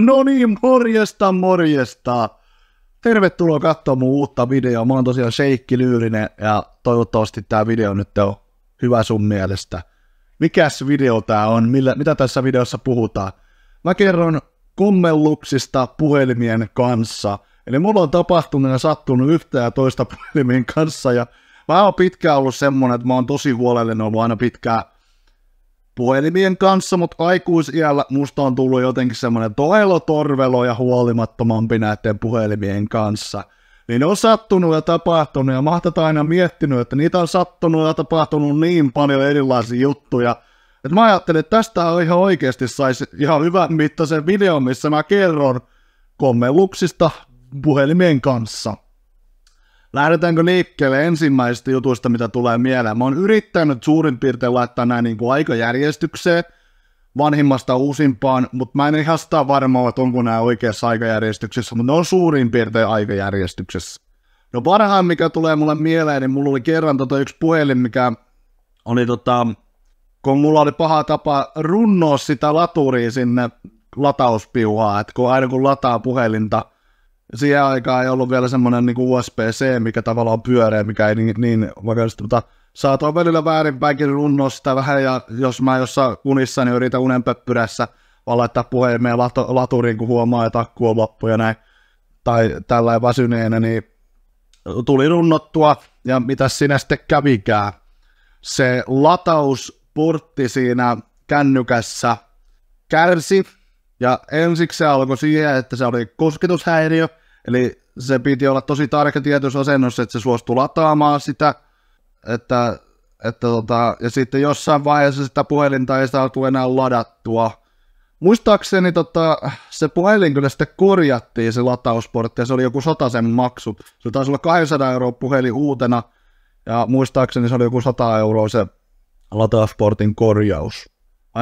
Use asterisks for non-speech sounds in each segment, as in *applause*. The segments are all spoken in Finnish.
No niin, morjesta, morjesta. Tervetuloa katsomaan mun uutta videoa. Mä oon tosiaan Sheikki Lyylinen ja toivottavasti tää video nyt on hyvä sun mielestä. Mikäs video tää on? Millä, mitä tässä videossa puhutaan? Mä kerron kommelluksista puhelimien kanssa. Eli mulla on tapahtunut ja sattunut yhtä ja toista *laughs* puhelimien kanssa ja mä oon pitkään ollut semmonen, että mä oon tosi huolellinen ollut aina pitkään puhelimien kanssa, mutta aikuisiällä musta on tullut jotenkin semmoinen toelotorvelo ja huolimattomampi näiden puhelimien kanssa. Niin ne on sattunut ja tapahtunut ja mahtata aina miettinyt, että niitä on sattunut ja tapahtunut niin paljon erilaisia juttuja, että mä ajattelin, että tästä ihan oikeasti saisi ihan hyvän mittaisen videon, missä mä kerron kommelluksista puhelimien kanssa. Lähdetäänkö liikkeelle ensimmäisistä jutuista, mitä tulee mieleen? Mä oon yrittänyt suurin piirtein laittaa näin niin kuin aikajärjestykseen, vanhimmasta uusimpaan, mutta mä en ihan sitä varma että onko nämä oikeassa aikajärjestyksessä, mutta ne on suurin piirtein aikajärjestyksessä. No parhaan, mikä tulee mulle mieleen, niin mulla oli kerran tota yksi puhelin, mikä oli tota, kun mulla oli paha tapa runnoa sitä laturia sinne latauspiuhaa, että kun aina kun lataa puhelinta, siihen aikaan ei ollut vielä semmoinen niin USB-C, mikä tavallaan pyöreä, mikä ei niin, niin vakavasti, mutta saatoin välillä väärinpäinkin runnoa sitä vähän, ja jos mä jossain unissa, niin yritän unenpöppyrässä vaan laittaa puhelimeen lato, laturiin, kun huomaa, että akku on loppu ja näin, tai tällä väsyneenä, niin tuli runnottua, ja mitä sinä sitten kävikään. Se latausportti siinä kännykässä kärsi, ja ensiksi se alkoi siihen, että se oli kosketushäiriö, Eli se piti olla tosi tarkka tietyssä asennossa, että se suostui lataamaan sitä, että, että tota, ja sitten jossain vaiheessa sitä puhelinta ei saatu enää ladattua. Muistaakseni tota, se puhelin kyllä sitten korjattiin se latausportti ja se oli joku sen maksu. Se taisi olla 200 euroa puhelin uutena ja muistaakseni se oli joku 100 euroa se latausportin korjaus.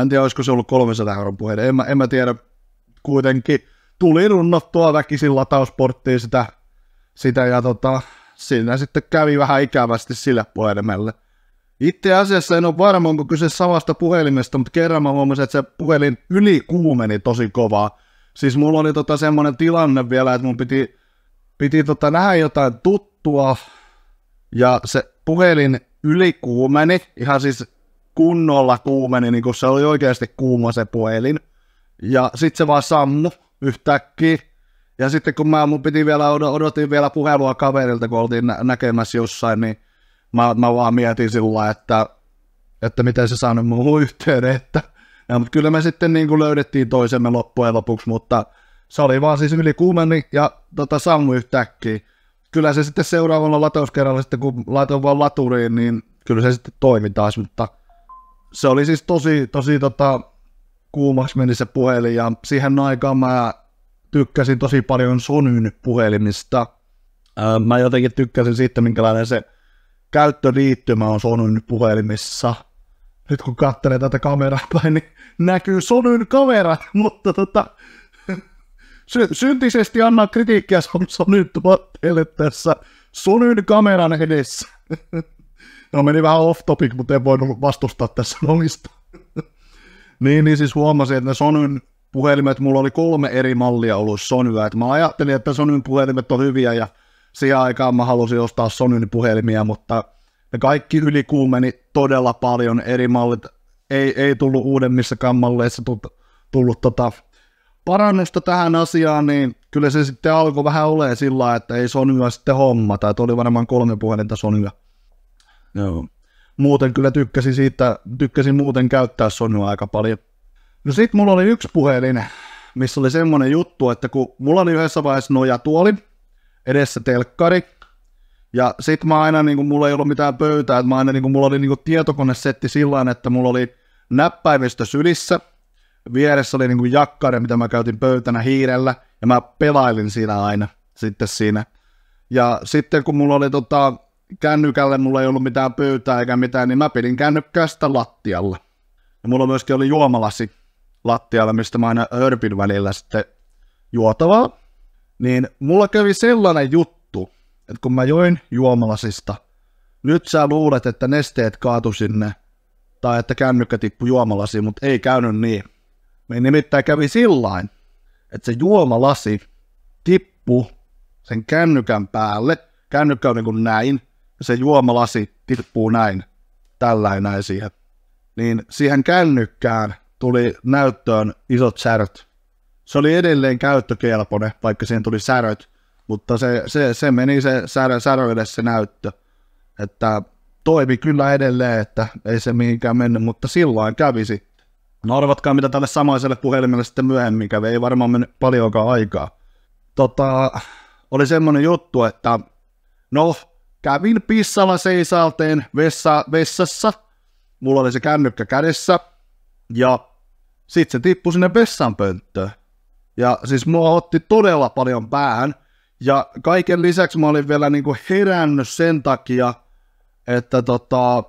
en tiedä, olisiko se ollut 300 euron puhelin, en mä, en mä tiedä kuitenkin tuli runnottua väkisin latausporttiin sitä, sitä ja tota, siinä sitten kävi vähän ikävästi sillä puhelimelle. Itse asiassa en ole varma, onko kyse samasta puhelimesta, mutta kerran mä huomasin, että se puhelin yli kuumeni tosi kovaa. Siis mulla oli tota semmoinen tilanne vielä, että mun piti, piti tota nähdä jotain tuttua, ja se puhelin yli kuumeni, ihan siis kunnolla kuumeni, niin kun se oli oikeasti kuuma se puhelin. Ja sitten se vaan sammui yhtäkkiä. Ja sitten kun mä mun piti vielä, odotin vielä puhelua kaverilta, kun oltiin nä- näkemässä jossain, niin mä, mä vaan mietin sillä, että, että miten se saanut mun yhteyden, että ja, mutta kyllä me sitten niin kuin löydettiin toisemme loppujen lopuksi, mutta se oli vaan siis yli kuumeni ja tota, sammu yhtäkkiä. Kyllä se sitten seuraavalla latauskerralla, sitten kun laitoin vaan laturiin, niin kyllä se sitten toimi taas, mutta se oli siis tosi, tosi tota, kuumaksi meni se puhelin ja siihen aikaan mä tykkäsin tosi paljon Sonyn puhelimista. Mä jotenkin tykkäsin siitä, minkälainen se käyttöliittymä on Sonyn puhelimissa. Nyt kun katselee tätä kameraa *laughs* päin, niin näkyy Sonyn kamera, mutta tota, *laughs* sy- syntisesti annan kritiikkiä Sonyn tuotteelle tässä Sonyn kameran edessä. *laughs* No meni vähän off topic, mutta en voinut vastustaa tässä omista. Niin, niin siis huomasin, että ne Sonyn puhelimet, mulla oli kolme eri mallia ollut Sonyä, että mä ajattelin, että Sonyn puhelimet on hyviä ja siihen aikaan mä halusin ostaa Sonyn puhelimia, mutta ne kaikki ylikuumeni todella paljon eri mallit, ei, ei tullut uudemmissakaan malleissa tullut, tullut tota parannusta tähän asiaan, niin kyllä se sitten alkoi vähän olemaan sillä että ei Sonya sitten homma, tai oli varmaan kolme puhelinta Sonya. Joo. No muuten kyllä tykkäsin siitä, tykkäsin muuten käyttää Sonya aika paljon. No sit mulla oli yksi puhelin, missä oli semmonen juttu, että kun mulla oli yhdessä vaiheessa nojatuoli, edessä telkkari, ja sit mä aina, niin kun mulla ei ollut mitään pöytää, että mä aina, niin kun mulla oli niin kun tietokonesetti sillä että mulla oli näppäimistö sylissä, vieressä oli niin kun jakkari, mitä mä käytin pöytänä hiirellä, ja mä pelailin siinä aina sitten siinä. Ja sitten kun mulla oli tota, kännykälle mulla ei ollut mitään pöytää eikä mitään, niin mä pidin kännykkästä lattialla. Ja mulla myöskin oli juomalasi lattialla, mistä mä aina örpin välillä sitten juotavaa. Niin mulla kävi sellainen juttu, että kun mä join juomalasista, nyt sä luulet, että nesteet kaatu sinne tai että kännykkä tippui juomalasiin, mutta ei käynyt niin. Me niin nimittäin kävi sillain, että se juomalasi tippui sen kännykän päälle, kännykkä on niin kuin näin, se juomalasi tippuu näin, tälläin näin siihen, niin siihen kännykkään tuli näyttöön isot säröt. Se oli edelleen käyttökelpoinen, vaikka siihen tuli säröt, mutta se, se, se meni se särö, säröille se näyttö. Että toimi kyllä edelleen, että ei se mihinkään mennyt, mutta silloin kävisi. No arvatkaa, mitä tälle samaiselle puhelimelle sitten myöhemmin kävi. Ei varmaan mennyt paljonkaan aikaa. Tota, oli semmoinen juttu, että no, kävin pissalla seisalteen vessa, vessassa, mulla oli se kännykkä kädessä, ja sitten se tippui sinne pönttöön. Ja siis mua otti todella paljon päähän, ja kaiken lisäksi mä olin vielä niinku herännyt sen takia, että tota,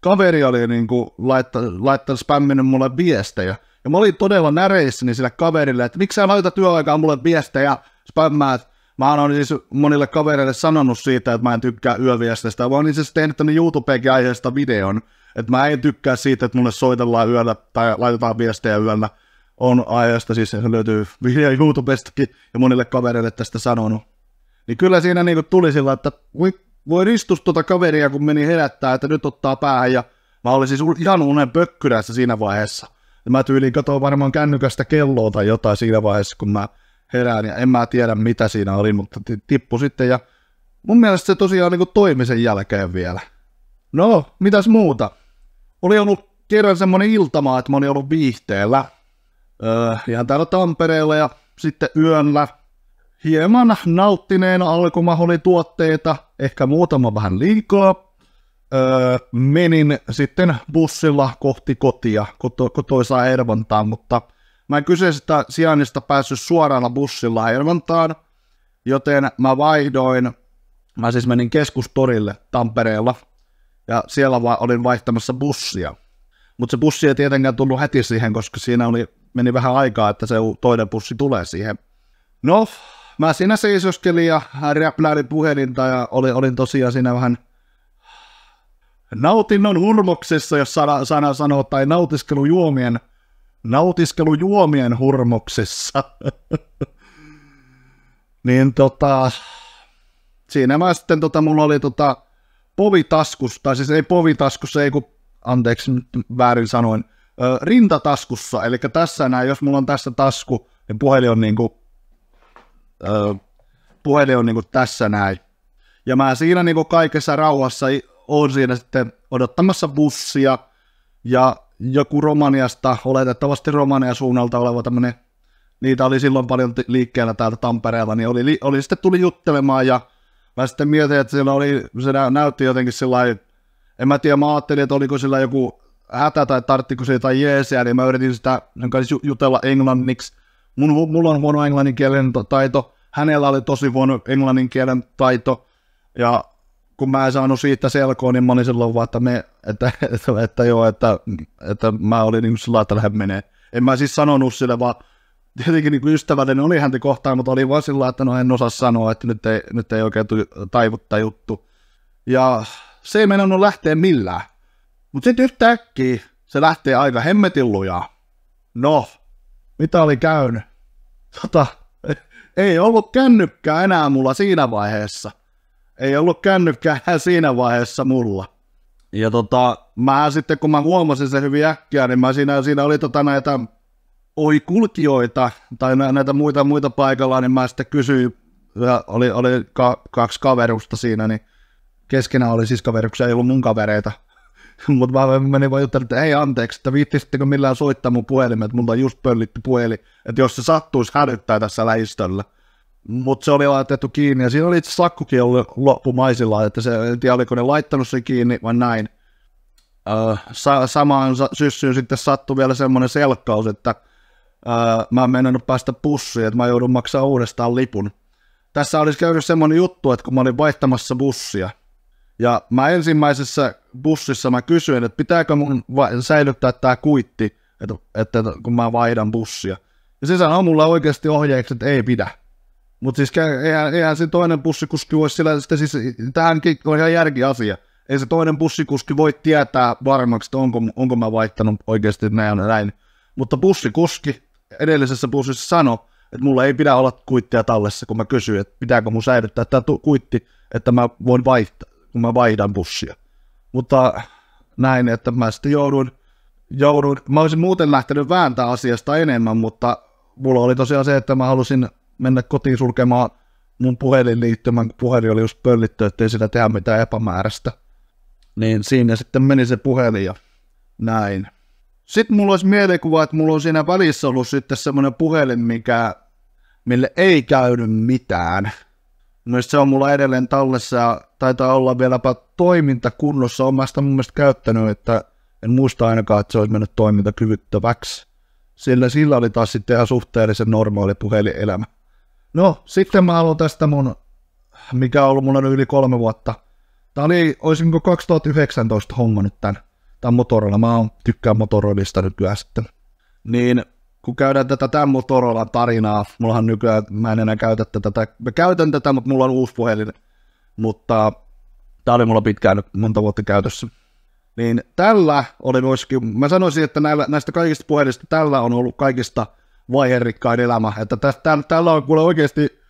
kaveri oli niinku laittanut, laittanut spämminen mulle viestejä. Ja mä olin todella näreissäni sille kaverille, että miksi sä laitat työaikaan mulle viestejä, spämmäät, Mä oon siis monille kavereille sanonut siitä, että mä en tykkää yöviesteistä. Mä oon itse asiassa tehnyt tänne YouTubeenkin aiheesta videon, että mä en tykkää siitä, että mulle soitellaan yöllä tai laitetaan viestejä yöllä. On aiheesta, siis se löytyy video YouTubestakin ja monille kavereille tästä sanonut. Niin kyllä siinä niinku tuli sillä, että voi, voi ristus tuota kaveria, kun meni herättää, että nyt ottaa päähän ja mä olin siis ihan unen pökkyrässä siinä vaiheessa. Ja mä tyyliin katsoin varmaan kännykästä kelloa tai jotain siinä vaiheessa, kun mä herään ja en mä tiedä mitä siinä oli, mutta tippu sitten ja mun mielestä se tosiaan niin toimi sen jälkeen vielä. No, mitäs muuta? Oli ollut kerran semmonen iltamaa, että mä olin ollut viihteellä öö, ihan täällä Tampereella ja sitten yöllä hieman nauttineena tuotteita, ehkä muutama vähän liikaa. Öö, menin sitten bussilla kohti kotia, kotoisaa Ervantaa, mutta – Mä en kyseisestä sijainnista päässyt suorana bussilla Hervantaan, joten mä vaihdoin, mä siis menin keskustorille Tampereella, ja siellä va- olin vaihtamassa bussia. Mutta se bussi ei tietenkään tullut heti siihen, koska siinä oli, meni vähän aikaa, että se toinen bussi tulee siihen. No, mä siinä seisoskelin ja räpläilin puhelinta ja oli, olin tosiaan siinä vähän nautinnon hurmoksessa, jos sana, sana sanoo, tai nautiskelujuomien juomien nautiskelu juomien hurmoksessa. *laughs* niin tota, siinä mä sitten tota, mulla oli tota, povitaskus, tai siis ei povitaskussa, ei kun, anteeksi nyt väärin sanoin, ö, rintataskussa, eli tässä näin, jos mulla on tässä tasku, niin puhelin on niinku, ö, puhelin on niinku tässä näin. Ja mä siinä niinku kaikessa rauhassa oon siinä sitten odottamassa bussia, ja joku Romaniasta, oletettavasti Romania suunnalta oleva tämmöinen, niitä oli silloin paljon liikkeellä täältä Tampereella, niin oli, oli sitten tuli juttelemaan ja mä sitten mietin, että siellä oli, se näytti jotenkin sellainen, en mä tiedä, mä ajattelin, että oliko sillä joku hätä tai tarttiko se jotain jeesiä, niin mä yritin sitä jutella englanniksi. Mun, mulla on huono englannin kielen taito, hänellä oli tosi huono englannin kielen taito, ja kun mä en saanut siitä selkoa, niin mä olin silloin vaan, että, me, että, että, että joo, että, että mä olin niin sillä että lähden menee. En mä siis sanonut sille, vaan tietenkin niin ystävällinen oli häntä kohtaan, mutta oli vaan sillä että no en osaa sanoa, että nyt ei, nyt ei oikein taivuttaa juttu. Ja se ei menannut lähteä millään. Mutta sitten yhtäkkiä se lähtee aika hemmetillujaa. No, mitä oli käynyt? Tota, ei ollut kännykkää enää mulla siinä vaiheessa ei ollut kännykkää siinä vaiheessa mulla. Ja tota, mä sitten kun mä huomasin sen hyvin äkkiä, niin mä siinä, siinä oli tota näitä kulkijoita tai näitä muita, muita paikalla, niin mä sitten kysyin, ja oli, oli ka, kaksi kaverusta siinä, niin keskenään oli siis kaveruksia, ei ollut mun kavereita. *laughs* Mutta mä menin vaan juttelemaan, että ei anteeksi, että viittisittekö millään soittaa mun puhelimet, mulla on just pöllitty puhelin, että jos se sattuisi hälyttää tässä lähistöllä mutta se oli laitettu kiinni ja siinä oli itse sakkukin ollut loppumaisilla, että se, en tiedä oliko ne laittanut sen kiinni vai näin. Äh, sa- samaan syssyyn sitten sattui vielä semmoinen selkkaus, että öö, mä en mennyt päästä pussiin, että mä joudun maksaa uudestaan lipun. Tässä olisi käynyt semmoinen juttu, että kun mä olin vaihtamassa bussia, ja mä ensimmäisessä bussissa mä kysyin, että pitääkö mun va- säilyttää tämä kuitti, että, että kun mä vaihdan bussia. Ja se sanoi mulla oikeasti ohjeeksi, että ei pidä mutta siis eihän, eihän se toinen pussikuski voi sillä, että siis, tähänkin on ihan järkiasia. Ei se toinen pussikuski voi tietää varmaksi, että onko, onko mä vaihtanut oikeasti näin näin. Mutta pussikuski edellisessä bussissa sanoi, että mulla ei pidä olla kuittia tallessa, kun mä kysyin, että pitääkö mun säilyttää tämä kuitti, että mä voin vaihtaa, kun mä vaihdan bussia. Mutta näin, että mä sitten jouduin, jouduin mä olisin muuten lähtenyt vääntää asiasta enemmän, mutta mulla oli tosiaan se, että mä halusin mennä kotiin sulkemaan mun puhelinliittymän, kun puhelin oli just pöllitty, ettei sillä tehdä mitään epämääräistä. Niin siinä sitten meni se puhelin ja näin. Sitten mulla olisi mielikuva, että mulla on siinä välissä ollut sitten semmoinen puhelin, mikä, mille ei käynyt mitään. Mielestäni no se on mulla edelleen tallessa ja taitaa olla vieläpä toimintakunnossa, Olen mä sitä mun mielestä käyttänyt, että en muista ainakaan, että se olisi mennyt toimintakyvyttäväksi. Sillä sillä oli taas sitten ihan suhteellisen normaali puhelinelämä. No, sitten mä aloin tästä mun, mikä on ollut mulla yli kolme vuotta. Tämä oli, olisinko 2019 homma nyt tämän tän Motorola. Mä oon, tykkään Motorolista nykyään sitten. Niin, kun käydään tätä tämän Motorolan tarinaa, mullahan nykyään, mä en enää käytä tätä, mä käytän tätä, mutta mulla on uusi puhelin, mutta tää oli mulla pitkään nyt monta vuotta käytössä. Niin tällä oli myöskin, mä sanoisin, että näillä, näistä kaikista puhelista tällä on ollut kaikista vaiherikkain elämä. Että tästä, tällä on kuule oikeasti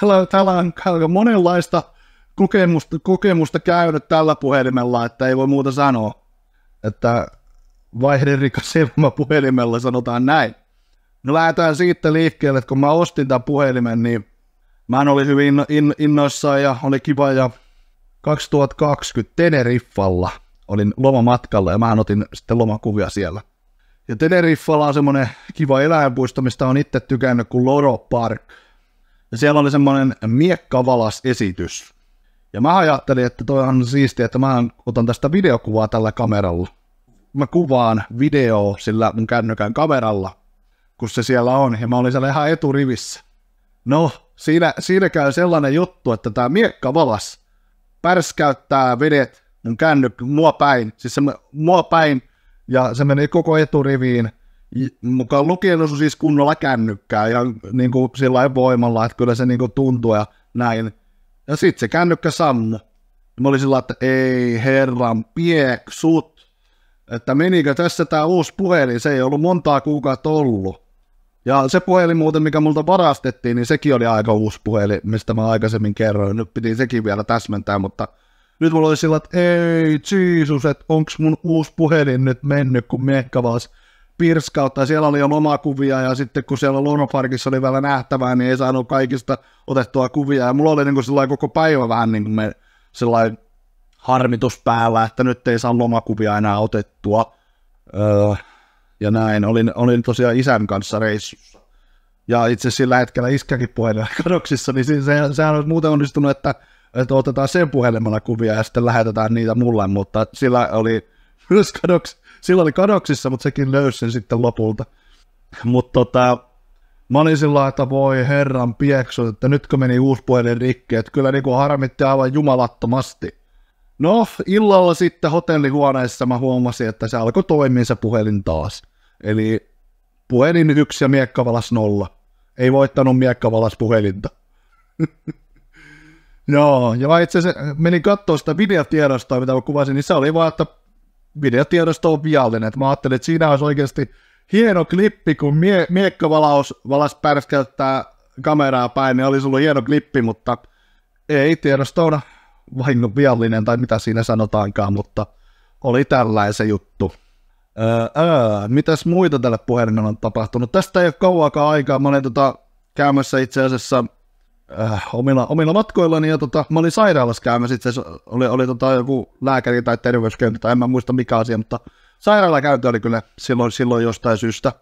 tällä tällä on monenlaista kokemusta, kokemusta käynyt tällä puhelimella, että ei voi muuta sanoa. Että vaihderikas elämä puhelimella sanotaan näin. No lähdetään siitä liikkeelle, että kun mä ostin tämän puhelimen, niin mä olin hyvin in, innoissaan ja oli kiva ja 2020 Teneriffalla olin lomamatkalla ja mä otin sitten lomakuvia siellä. Ja Teneriffalla on semmoinen kiva eläinpuisto, mistä on itse tykännyt kuin Loro Park. Ja siellä oli semmoinen miekkavalas esitys. Ja mä ajattelin, että toi on siistiä, että mä otan tästä videokuvaa tällä kameralla. Mä kuvaan video sillä mun kännykän kameralla, kun se siellä on. Ja mä olin siellä ihan eturivissä. No, siinä, siinä käy sellainen juttu, että tämä miekkavalas pärskäyttää vedet mun kännykkä mua päin. Siis se mua päin ja se meni koko eturiviin, mukaan lukien jos siis kunnolla kännykkää ja niin kuin sillä voimalla, että kyllä se niin kuin tuntui ja näin. Ja sitten se kännykkä sammu. Mä olin sillä että ei herran pieksut, että menikö tässä tämä uusi puhelin, se ei ollut montaa kuukautta ollut. Ja se puhelin muuten, mikä multa varastettiin, niin sekin oli aika uusi puhelin, mistä mä aikaisemmin kerroin. Nyt piti sekin vielä täsmentää, mutta nyt mulla oli sillä, että ei Jeesus, että onks mun uusi puhelin nyt mennyt, kun miekka vaan pirskautta. Siellä oli jo lomakuvia ja sitten kun siellä Luonnonparkissa oli vielä nähtävää, niin ei saanut kaikista otettua kuvia. Ja mulla oli niin kuin koko päivä vähän niin kuin me, sellainen harmitus päällä, että nyt ei saa lomakuvia enää otettua. Öö, ja näin. Olin, olin tosiaan isän kanssa reissussa. Ja itse sillä hetkellä iskäkin puhelin kadoksissa, niin se, sehän olisi muuten onnistunut, että että otetaan sen puhelimella kuvia ja sitten lähetetään niitä mulle, mutta sillä oli myös kadoks, sillä oli kadoksissa, mutta sekin löysi sen sitten lopulta. Mutta tota, mä olin sillä että voi herran pieksu, että nyt kun meni uusi puhelin rikki, että kyllä kuin niinku harmitti aivan jumalattomasti. No, illalla sitten hotellihuoneessa mä huomasin, että se alkoi toimia se puhelin taas. Eli puhelin yksi ja miekkavalas nolla. Ei voittanut miekkavalas puhelinta. *laughs* Joo, ja mä itse asiassa äh, menin katsoa sitä videotiedostoa, mitä mä kuvasin, niin se oli vaan, että videotiedosto on viallinen. Et mä ajattelin, että siinä olisi oikeasti hieno klippi, kun mie- valaus valas pärskäyttää kameraa päin, niin olisi ollut hieno klippi, mutta ei on vahingon viallinen tai mitä siinä sanotaankaan, mutta oli tällainen juttu. Öö, öö, mitäs muita tälle puhelimella on tapahtunut? Tästä ei ole kauankaan aikaa. Mä olin tota, käymässä itse asiassa äh, omilla, omilla matkoillani ja tota, mä olin sairaalassa käymässä, itse oli, oli tota, joku lääkäri tai terveyskenttä tai en mä muista mikä asia, mutta sairaalakäynti oli kyllä silloin, silloin jostain syystä.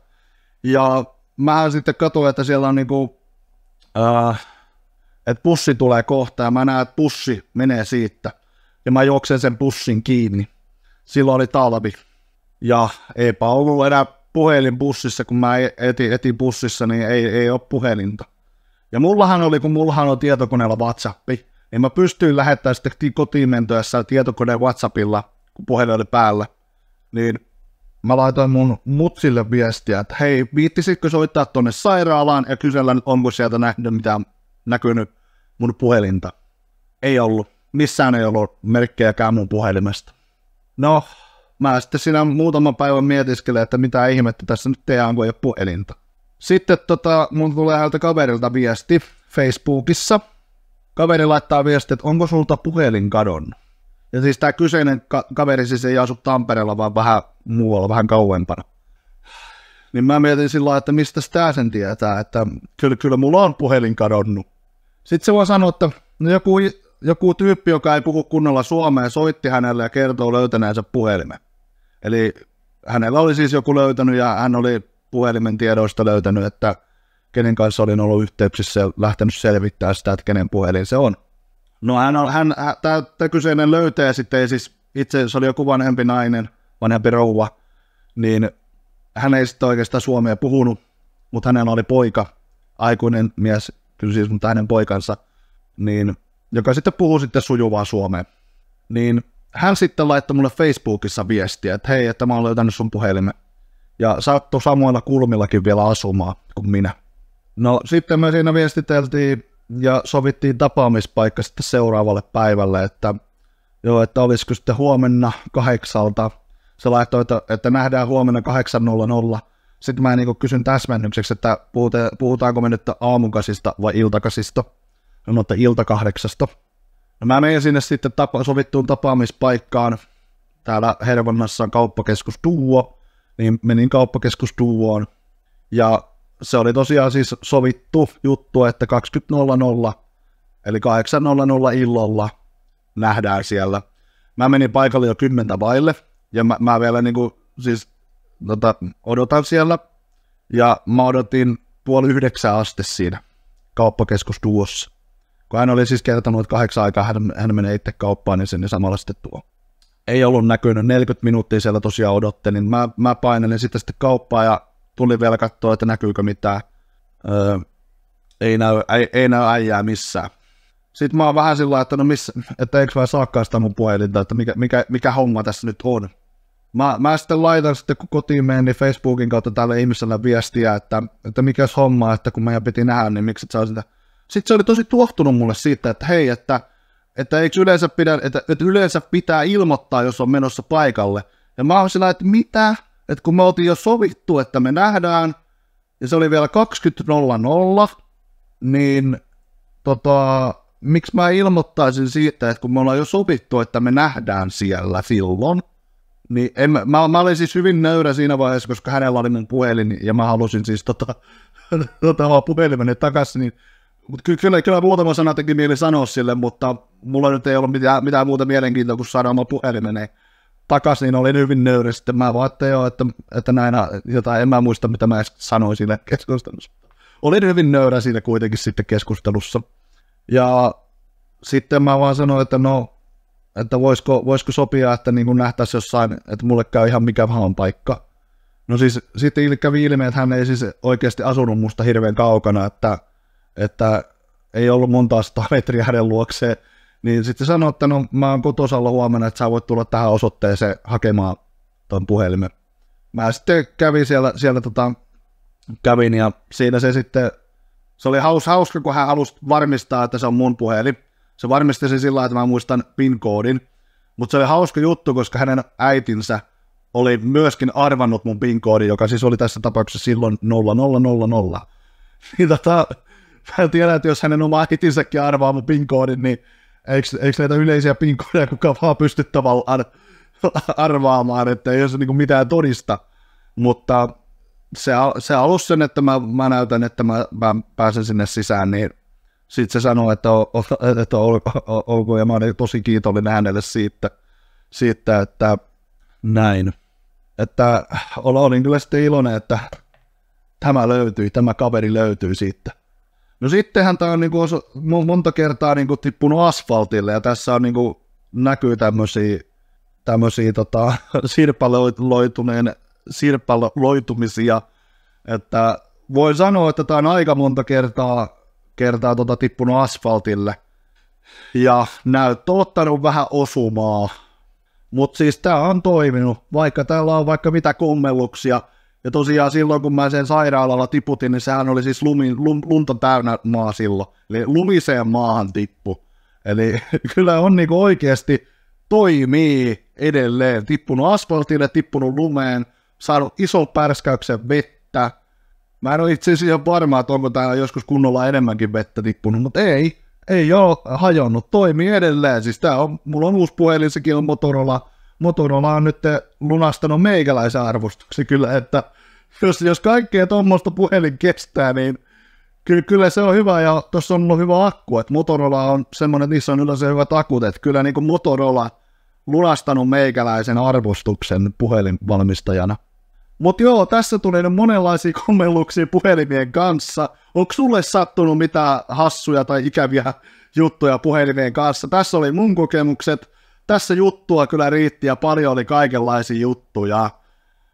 Ja mä sitten katsoin, että siellä on niinku, äh, että pussi tulee kohta ja mä näen, että pussi menee siitä. Ja mä juoksen sen pussin kiinni. Silloin oli talvi. Ja eipä ollut enää puhelin bussissa, kun mä etin, etin bussissa, niin ei, ei ole puhelinta. Ja mullahan oli, kun mullahan on tietokoneella WhatsAppi, niin mä pystyin lähettämään sitten kotiin mentyessä tietokoneen WhatsAppilla, kun puhelin oli päällä, niin mä laitoin mun mutsille viestiä, että hei, viittisitkö soittaa tonne sairaalaan ja kysellä nyt, onko sieltä nähnyt on näkynyt mun puhelinta. Ei ollut. Missään ei ollut merkkejäkään mun puhelimesta. No, mä sitten siinä muutaman päivän mietiskelen, että mitä ihmettä tässä nyt tehdään, kun ei ole puhelinta. Sitten tota, mun tulee ältä kaverilta viesti Facebookissa. Kaveri laittaa viesti, että onko sulta puhelin kadon? Ja siis tämä kyseinen ka- kaveri siis ei asu Tampereella, vaan vähän muualla, vähän kauempana. Niin mä mietin sillä että mistä tämä sen tietää, että kyllä, kyllä mulla on puhelin kadonnut. Sitten se voi sanoa, että no joku, joku tyyppi, joka ei puhu kunnolla suomea, soitti hänelle ja kertoo löytäneensä puhelimen. Eli hänellä oli siis joku löytänyt ja hän oli puhelimen tiedoista löytänyt, että kenen kanssa olin ollut yhteyksissä ja lähtenyt selvittämään sitä, että kenen puhelin se on. No hän on, hän, hän tämä kyseinen löytäjä sitten ei siis, itse se oli joku vanhempi nainen, vanhempi rouva, niin hän ei sitten oikeastaan suomea puhunut, mutta hänellä oli poika, aikuinen mies, kyllä siis, mutta hänen poikansa, niin, joka sitten puhuu sitten sujuvaa suomea. Niin hän sitten laittoi mulle Facebookissa viestiä, että hei, että mä oon löytänyt sun puhelimen ja sattui samoilla kulmillakin vielä asumaan kuin minä. No sitten me siinä viestiteltiin ja sovittiin tapaamispaikka sitten seuraavalle päivälle, että joo, että olisiko sitten huomenna kahdeksalta. Se laittoi, että, että nähdään huomenna 8.00. Sitten mä niin kysyn täsmennykseksi, että puhutaanko me nyt aamukasista vai iltakasista. No, että iltakahdeksasta. No mä menin sinne sitten tapa, sovittuun tapaamispaikkaan täällä Hervannassa kauppakeskus Duo niin menin kauppakeskus Duvoon, ja se oli tosiaan siis sovittu juttu, että 20.00, eli 8.00 illalla nähdään siellä. Mä menin paikalle jo kymmentä vaille, ja mä, mä vielä niin kuin, siis tota, odotan siellä, ja mä odotin puoli yhdeksää asti siinä kauppakeskus Duossa. Kun hän oli siis kertonut, että kahdeksan aikaa hän, hän menee itse kauppaan, niin sen samalla sitten tuo ei ollut näkynyt, 40 minuuttia siellä tosiaan odottelin. Niin mä, mä painelin sitten, sitten kauppaa ja tuli vielä katsoa, että näkyykö mitään. Öö, ei, näy, ei, ei näy äijää missään. Sitten mä oon vähän sillä että no missä, että eikö mä saakaan sitä mun puhelinta, että mikä, mikä, mikä homma tässä nyt on. Mä, mä sitten laitan sitten, kun kotiin menen, niin Facebookin kautta täällä ihmisellä viestiä, että, että mikä homma, että kun meidän piti nähdä, niin miksi et saa sitä. Sitten se oli tosi tuohtunut mulle siitä, että hei, että että eikö yleensä, pidä, että, että yleensä pitää ilmoittaa, jos on menossa paikalle. Ja mä oon sillä, että mitä? Että kun me oltiin jo sovittu, että me nähdään, ja se oli vielä 20.00, niin tota, miksi mä ilmoittaisin siitä, että kun me ollaan jo sovittu, että me nähdään siellä silloin, niin en, mä, mä, mä olin siis hyvin nöyrä siinä vaiheessa, koska hänellä oli mun puhelin, ja mä halusin siis tota, *laughs* tota, tota puhelimeni takaisin, niin Mut ky- kyllä, kyllä muutama sana teki mieli sanoa sille, mutta mulla nyt ei ollut mitään, mitään muuta mielenkiintoa kuin saada oma puhelimeni takaisin, niin olin hyvin nöyri. Sitten mä vaan, että joo, että, että näin jotain, en mä muista, mitä mä edes sanoin sille keskustelussa. Olin hyvin nöyrä siinä kuitenkin sitten keskustelussa. Ja sitten mä vaan sanoin, että no, että voisiko, voisiko sopia, että niin nähtäisiin jossain, että mulle käy ihan mikä vaan paikka. No siis sitten kävi ilmi, että hän ei siis oikeasti asunut musta hirveän kaukana, että että ei ollut monta sataa metriä hänen luokseen, niin sitten sanoi, että no mä oon kotosalla huomenna, että sä voit tulla tähän osoitteeseen hakemaan tuon puhelimen. Mä sitten kävin siellä, siellä tota, kävin ja siinä se sitten, se oli haus, hauska, kun hän halusi varmistaa, että se on mun puhelin. Se varmisti sen sillä että mä muistan PIN-koodin, mutta se oli hauska juttu, koska hänen äitinsä oli myöskin arvannut mun PIN-koodin, joka siis oli tässä tapauksessa silloin 0000. *laughs* Niin tota, mä tiedä, että jos hänen oma äitinsäkin arvaa mun PIN-koodin, niin eikö, eikö näitä yleisiä pinkoodeja kukaan vaan pysty tavallaan arvaamaan, että ei se niin mitään todista. Mutta se, se alus sen, että mä, mä näytän, että mä, mä pääsen sinne sisään, niin sitten se sanoi, että, o, o, että ol, ol, ja mä olen tosi kiitollinen hänelle siitä, siitä että näin. Että olin kyllä sitten iloinen, että tämä löytyi, tämä kaveri löytyi siitä. No sittenhän tämä on niin kuin, monta kertaa niin kuin tippunut asfaltille ja tässä on niin kuin, näkyy tämmöisiä, tämmöisiä tota, *laughs* sirpaloituneen sirpaloitumisia, että voi sanoa, että tämä on aika monta kertaa, kertaa tota, tippunut asfaltille ja näyttö ottanut vähän osumaa, mutta siis tämä on toiminut, vaikka täällä on vaikka mitä kummelluksia, ja tosiaan silloin, kun mä sen sairaalalla tiputin, niin sehän oli siis lumi, lum, lunta täynnä maa silloin. Eli lumiseen maahan tippu. Eli *laughs* kyllä on niin oikeasti toimii edelleen. Tippunut asfaltille, tippunut lumeen, saanut ison pärskäyksen vettä. Mä en ole itse asiassa varma, että onko täällä joskus kunnolla enemmänkin vettä tippunut, mutta ei. Ei ole hajonnut, toimii edelleen. Siis tää on, mulla on uusi puhelin, sekin on Motorola Motorola on nyt lunastanut meikäläisen arvostuksi kyllä, että jos, jos kaikkea tuommoista puhelin kestää, niin kyllä, kyllä se on hyvä ja tuossa on ollut hyvä akku, että Motorola on semmoinen, että niissä on yleensä hyvät akut, että kyllä niin kuin Motorola lunastanut meikäläisen arvostuksen puhelinvalmistajana. Mutta joo, tässä tuli nyt monenlaisia kommelluksia puhelimien kanssa. Onko sulle sattunut mitään hassuja tai ikäviä juttuja puhelimien kanssa? Tässä oli mun kokemukset tässä juttua kyllä riitti ja paljon oli kaikenlaisia juttuja.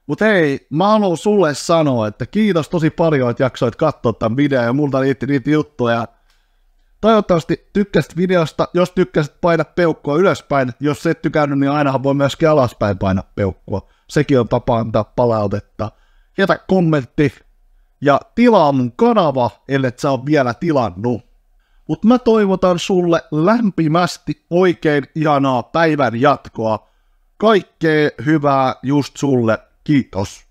Mutta hei, mä haluan sulle sanoa, että kiitos tosi paljon, että jaksoit katsoa tämän videon ja multa riitti niitä juttuja. Toivottavasti tykkäsit videosta, jos tykkäsit paina peukkoa ylöspäin, jos et tykännyt, niin ainahan voi myöskin alaspäin paina peukkoa. Sekin on tapa antaa palautetta. Jätä kommentti ja tilaa mun kanava, ellei sä ole vielä tilannut. Mutta mä toivotan sulle lämpimästi oikein ihanaa päivän jatkoa. Kaikkea hyvää just sulle. Kiitos.